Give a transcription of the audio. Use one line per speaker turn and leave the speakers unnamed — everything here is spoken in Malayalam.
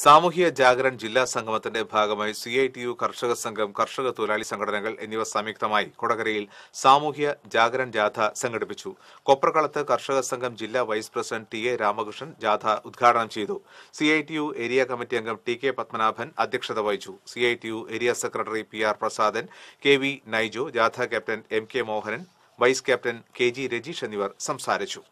സാമൂഹിക ജാഗരൺ ജില്ലാ സംഗമത്തിന്റെ ഭാഗമായി സി ഐ ടി യു കർഷക സംഘം കർഷക തൊഴിലാളി സംഘടനകൾ എന്നിവ സംയുക്തമായി കൊടകരയിൽ സാമൂഹിക ജാഗരൺ ജാഥ സംഘടിപ്പിച്ചു കൊപ്രകളത്ത് കർഷക സംഘം ജില്ലാ vice president T A Ramakrishnan ജാഥ ഉദ്ഘാടനം ചെയ്തു C I T U area committee അംഗം ടി കെ പത്മനാഭൻ അധ്യക്ഷത വഹിച്ചു C I T U area secretary P R Prasadan K V Naijo ജാഥ captain M K Mohanan vice captain K G Rajeesh എന്നിവർ സംസാരിച്ചു